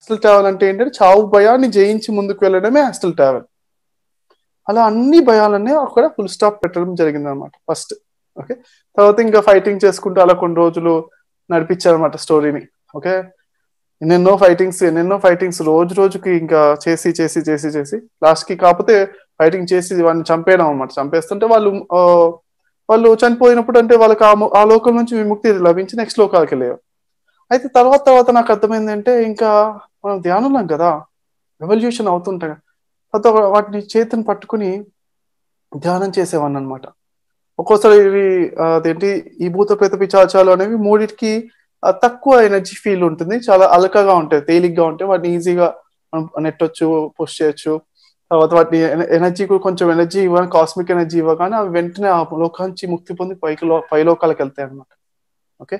hostel travel అంటే ఏంటంటే చావు భయాన్ని జయించి ముందుకు వెళ్ళడమే హాస్టల్ ట్రావెల్ అలా అన్ని భయాలన్నీ అక్కడ ఫుల్ స్టాప్ పెట్టడం జరిగింది అనమాట ఫస్ట్ ఓకే తర్వాత ఇంకా ఫైటింగ్ చేసుకుంటూ అలా కొన్ని రోజులు నడిపించారనమాట స్టోరీని ఓకే ఎన్నెన్నో ఫైటింగ్స్ ఎన్నెన్నో ఫైటింగ్స్ రోజు రోజుకి ఇంకా చేసి చేసి చేసి చేసి లాస్ట్కి కాకపోతే ఫైటింగ్ చేసి వాళ్ళని చంపేయడం అనమాట చంపేస్తుంటే వాళ్ళు వాళ్ళు చనిపోయినప్పుడు అంటే వాళ్ళకి ఆ లోకం నుంచి విముక్తి లభించి నెక్స్ట్ లోకాలకి వెళ్ళేవారు అయితే తర్వాత తర్వాత నాకు అర్థమైంది అంటే ఇంకా మనం ధ్యానంలో కదా రెవల్యూషన్ అవుతుంటాయి తర్వాత వాటిని చేతిని పట్టుకుని ధ్యానం చేసేవాడిని అనమాట ఒక్కోసారి ఇవి అదేంటి ఈ భూత ప్రేత పిచాచాలు అనేవి మూడిటికి తక్కువ ఎనర్జీ ఫీల్ ఉంటుంది చాలా అలకగా ఉంటాయి తేలిగ్గా ఉంటాయి వాటిని ఈజీగా నెట్టొచ్చు పుష్ చేయొచ్చు తర్వాత వాటిని ఎనర్జీ కొంచెం ఎనర్జీ ఇవ్వని కాస్మిక్ ఎనర్జీ ఇవ్వగానే అవి వెంటనే ఆ లోకాంచి ముక్తి పొంది పైకి పై లోకాలకు వెళ్తాయి అనమాట ఓకే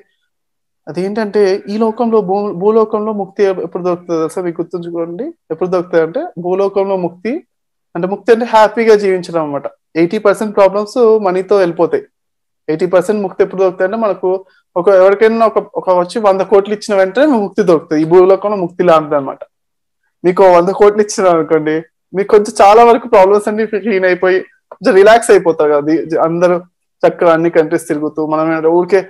అదేంటంటే ఈ లోకంలో భూ భూలోకంలో ముక్తి ఎప్పుడు దొరుకుతుంది సార్ మీకు గుర్తుంచుకోండి ఎప్పుడు దొరుకుతుంది అంటే భూలోకంలో ముక్తి అంటే ముక్తి అంటే హ్యాపీగా జీవించడం అనమాట ఎయిటీ పర్సెంట్ ప్రాబ్లమ్స్ మనీతో వెళ్ళిపోతాయి ఎయిటీ పర్సెంట్ ముక్తి ఎప్పుడు దొరుకుతాయి అంటే మనకు ఒక ఎవరికైనా ఒక ఒక వచ్చి వంద కోట్లు ఇచ్చిన వెంటనే ముక్తి దొరుకుతుంది ఈ భూలోకంలో ముక్తి లాంటిది అనమాట మీకు వంద కోట్లు ఇచ్చిన అనుకోండి మీకు కొంచెం చాలా వరకు ప్రాబ్లమ్స్ అన్ని క్లీన్ అయిపోయి కొంచెం రిలాక్స్ అయిపోతారు కదా అందరూ చక్కగా అన్ని కంట్రీస్ తిరుగుతూ మనం ఊరికే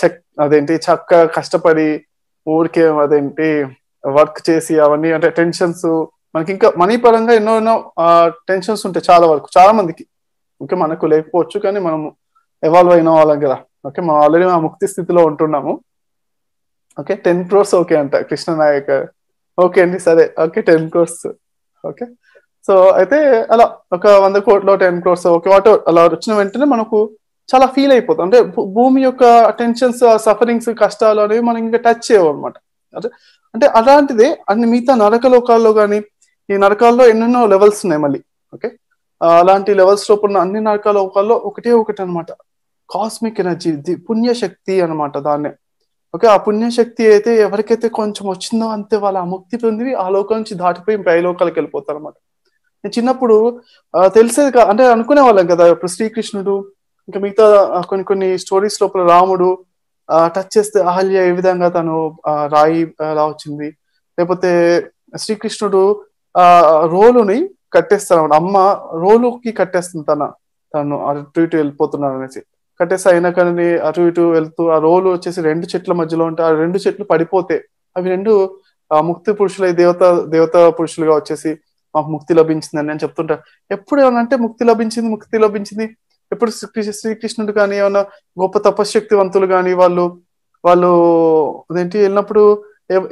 చెక్ అదేంటి చక్కగా కష్టపడి ఊరికే అదేంటి వర్క్ చేసి అవన్నీ అంటే టెన్షన్స్ మనకి ఇంకా మనీ పరంగా ఎన్నో ఎన్నో టెన్షన్స్ ఉంటాయి చాలా వరకు చాలా మందికి ఓకే మనకు లేకపోవచ్చు కానీ మనం ఎవాల్వ్ అయిన వాళ్ళం కదా ఓకే మనం ఆల్రెడీ మా ముక్తి స్థితిలో ఉంటున్నాము ఓకే టెన్ క్రోర్స్ ఓకే అంట కృష్ణ నాయక్ ఓకే అండి సరే okay ten crores okay so అయితే అలా ఒక వంద కోట్లో టెన్ క్రోర్స్ ఓకే వాటో అలా వచ్చిన వెంటనే మనకు చాలా ఫీల్ అయిపోతాం అంటే భూమి యొక్క టెన్షన్స్ సఫరింగ్స్ కష్టాలు అనేవి మనం ఇంకా టచ్ చేయవు అనమాట అంటే అలాంటిదే అన్ని మిగతా నరక లోకాల్లో కానీ ఈ నరకాల్లో ఎన్నెన్నో లెవెల్స్ ఉన్నాయి మళ్ళీ ఓకే అలాంటి లెవెల్స్ లో ఉన్న అన్ని నరక లోకాల్లో ఒకటే ఒకటి అనమాట కాస్మిక్ ఎనర్జీ పుణ్యశక్తి అనమాట దాన్నే ఓకే ఆ పుణ్యశక్తి అయితే ఎవరికైతే కొంచెం వచ్చిందో అంతే వాళ్ళ ముక్తి పొంది ఆ లోకం నుంచి దాటిపోయి పై లోకాలకి వెళ్ళిపోతారు అనమాట నేను చిన్నప్పుడు తెలిసేది అంటే అనుకునే వాళ్ళం కదా ఇప్పుడు శ్రీకృష్ణుడు ఇంకా మిగతా కొన్ని కొన్ని స్టోరీస్ లోపల రాముడు టచ్ చేస్తే అహల్య ఏ విధంగా తను రాయి రా వచ్చింది లేకపోతే శ్రీకృష్ణుడు ఆ రోలుని కట్టేస్తాను అమ్మ రోలుకి కట్టేస్తుంది తన తను అటు ఇటు వెళ్ళిపోతున్నాడు అనేసి అయినా కానీ అటు ఇటు వెళ్తూ ఆ రోలు వచ్చేసి రెండు చెట్ల మధ్యలో ఉంటే ఆ రెండు చెట్లు పడిపోతే అవి రెండు ముక్తి పురుషులై దేవత దేవత పురుషులుగా వచ్చేసి మాకు ముక్తి లభించిందని అని చెప్తుంటా ఎప్పుడు అంటే ముక్తి లభించింది ముక్తి లభించింది ఎప్పుడు శ్రీకృష్ణుడు కానీ ఏమన్నా గొప్ప తపశక్తివంతులు కానీ వాళ్ళు వాళ్ళు అదేంటి వెళ్ళినప్పుడు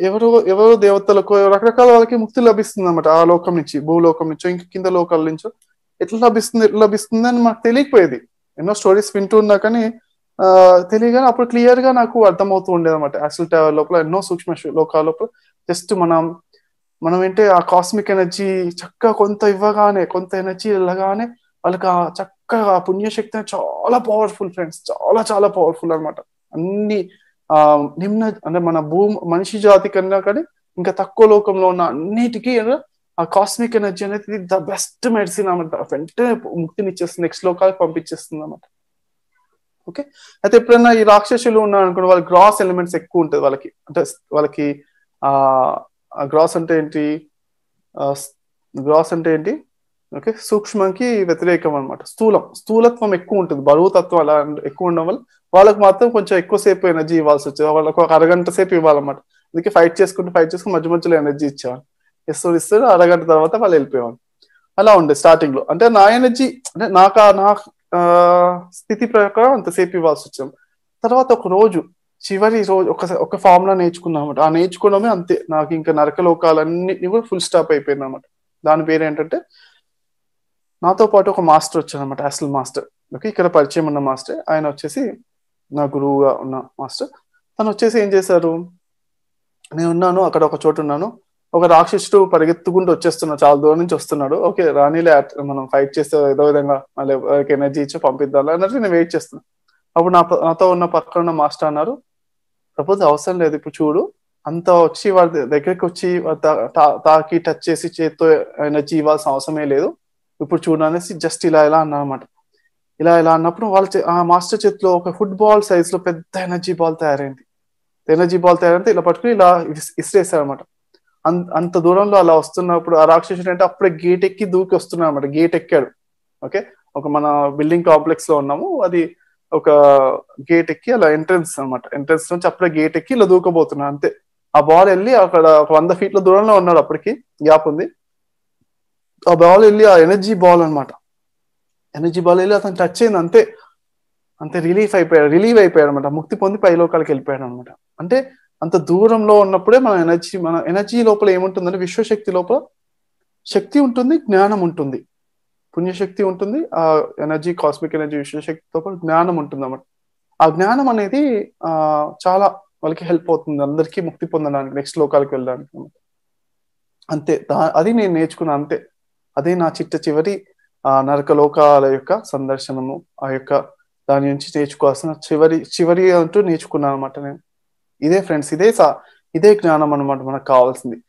ఎవరో ఎవరో దేవతలకు రకరకాల వాళ్ళకి ముక్తి లభిస్తుంది అనమాట ఆ లోకం నుంచి భూలోకం నుంచో ఇంకా కింద లోకాల నుంచో ఎట్లా లభిస్తుంది ఎట్లా లభిస్తుంది అని మాకు తెలియకపోయేది ఎన్నో స్టోరీస్ వింటూ ఉన్నా కానీ ఆ తెలియగానే అప్పుడు క్లియర్ గా నాకు అర్థమవుతూ ఉండేది అనమాట టవర్ లోపల ఎన్నో సూక్ష్మ లోకాల లోపల జస్ట్ మనం మనం ఏంటి ఆ కాస్మిక్ ఎనర్జీ చక్కగా కొంత ఇవ్వగానే కొంత ఎనర్జీ వెళ్ళగానే వాళ్ళకి ఆ చక్క చక్కగా ఆ పుణ్యశక్తి చాలా పవర్ఫుల్ ఫ్రెండ్స్ చాలా చాలా పవర్ఫుల్ అనమాట అన్ని ఆ నిమ్న అంటే మన భూమి మనిషి జాతి కన్నా కానీ ఇంకా తక్కువ లోకంలో ఉన్న అన్నిటికీ ఆ కాస్మిక్ ఎనర్జీ అనేది ద బెస్ట్ మెడిసిన్ అనమాట వెంటనే ముక్తినిచ్చేస్తుంది నెక్స్ట్ లోకాలకు పంపించేస్తుంది అనమాట ఓకే అయితే ఎప్పుడైనా ఈ రాక్షసులు ఉన్నారు అనుకోండి వాళ్ళ గ్రాస్ ఎలిమెంట్స్ ఎక్కువ ఉంటుంది వాళ్ళకి అంటే వాళ్ళకి ఆ గ్రాస్ అంటే ఏంటి గ్రాస్ అంటే ఏంటి ఓకే సూక్ష్మంకి వ్యతిరేకం అనమాట స్థూలం స్థూలత్వం ఎక్కువ ఉంటుంది బరువు తత్వం అలా ఎక్కువ ఉండడం వల్ల వాళ్ళకి మాత్రం కొంచెం ఎక్కువసేపు ఎనర్జీ ఇవ్వాల్సి వచ్చేది వాళ్ళకి ఒక అరగంట సేపు ఇవ్వాలన్నమాట అందుకే ఫైట్ చేసుకుంటూ ఫైట్ చేసుకుని మధ్య మధ్యలో ఎనర్జీ ఇచ్చేవాళ్ళు ఇస్తూ ఇస్తారు అరగంట తర్వాత వాళ్ళు వెళ్ళిపోయేవాళ్ళు అలా ఉండే స్టార్టింగ్ లో అంటే నా ఎనర్జీ అంటే నాకు నా స్థితి ప్రకారం అంతసేపు ఇవ్వాల్సి వచ్చాం తర్వాత ఒక రోజు చివరి రోజు ఒక ఒక ఫార్ములా నేర్చుకున్నాం అనమాట ఆ నేర్చుకోవడమే అంతే నాకు ఇంకా నరకలోకాలన్నిటిని కూడా ఫుల్ స్టాప్ అయిపోయింది అనమాట దాని పేరు ఏంటంటే నాతో పాటు ఒక మాస్టర్ వచ్చారు అనమాట అసలు మాస్టర్ ఓకే ఇక్కడ పరిచయం ఉన్న మాస్టర్ ఆయన వచ్చేసి నా గురువుగా ఉన్న మాస్టర్ తను వచ్చేసి ఏం చేశారు నేను ఉన్నాను అక్కడ ఒక చోటు ఉన్నాను ఒక రాక్షసుడు పరిగెత్తుకుంటూ వచ్చేస్తున్నాడు చాలా దూరం నుంచి వస్తున్నాడు ఓకే రాణిలే మనం ఫైట్ చేస్తే ఏదో విధంగా మళ్ళీ ఎనర్జీ ఇచ్చి పంపిద్దాం అన్నట్టు నేను వెయిట్ చేస్తున్నాను అప్పుడు నా నాతో ఉన్న పక్కన ఉన్న మాస్టర్ అన్నారు ప్రపోజ్ అవసరం లేదు ఇప్పుడు చూడు అంత వచ్చి వాళ్ళ దగ్గరికి వచ్చి తాకి టచ్ చేసి చేత్తో ఎనర్జీ ఇవ్వాల్సిన అవసరమే లేదు ఇప్పుడు చూడు అనేసి జస్ట్ ఇలా ఇలా అన్నమాట ఇలా ఇలా అన్నప్పుడు వాళ్ళు ఆ మాస్టర్ చేతిలో ఒక ఫుట్బాల్ సైజ్ లో పెద్ద ఎనర్జీ బాల్ తయారైంది ఎనర్జీ బాల్ తయారైతే ఇలా పట్టుకుని ఇలా ఇసిరేసారనమాట అంత దూరంలో అలా వస్తున్నప్పుడు ఆ రాక్షసుడు అంటే అప్పుడే గేట్ ఎక్కి దూకి వస్తున్నాడు అనమాట గేట్ ఎక్కాడు ఓకే ఒక మన బిల్డింగ్ కాంప్లెక్స్ లో ఉన్నాము అది ఒక గేట్ ఎక్కి అలా ఎంట్రన్స్ అనమాట ఎంట్రన్స్ నుంచి అప్పుడే గేట్ ఎక్కి ఇలా దూకబోతున్నాడు అంతే ఆ బాల్ వెళ్ళి అక్కడ ఒక వంద ఫీట్ల దూరంలో ఉన్నాడు అప్పటికి గ్యాప్ ఉంది ఆ బాల్ వెళ్ళి ఆ ఎనర్జీ బాల్ అనమాట ఎనర్జీ బాల్ వెళ్ళి అతను టచ్ అయింది అంతే అంతే రిలీఫ్ అయిపోయాడు రిలీవ్ అయిపోయాడు అనమాట ముక్తి పొంది పై లోకాలకి వెళ్ళిపోయాడు అనమాట అంటే అంత దూరంలో ఉన్నప్పుడే మన ఎనర్జీ మన ఎనర్జీ లోపల ఏముంటుందంటే విశ్వశక్తి లోపల శక్తి ఉంటుంది జ్ఞానం ఉంటుంది పుణ్యశక్తి ఉంటుంది ఆ ఎనర్జీ కాస్మిక్ ఎనర్జీ విశ్వశక్తితో పాటు జ్ఞానం ఉంటుంది అనమాట ఆ జ్ఞానం అనేది ఆ చాలా వాళ్ళకి హెల్ప్ అవుతుంది అందరికీ ముక్తి పొందడానికి నెక్స్ట్ లోకాలకి వెళ్ళడానికి అంతే అది నేను నేర్చుకున్నాను అంతే అదే నా చిట్ట చివరి ఆ నరకలోకాల యొక్క సందర్శనము ఆ యొక్క దాని నుంచి నేర్చుకోవాల్సిన చివరి చివరి అంటూ నేర్చుకున్నాను అనమాట నేను ఇదే ఫ్రెండ్స్ ఇదే సా ఇదే జ్ఞానం అనమాట మనకు కావాల్సింది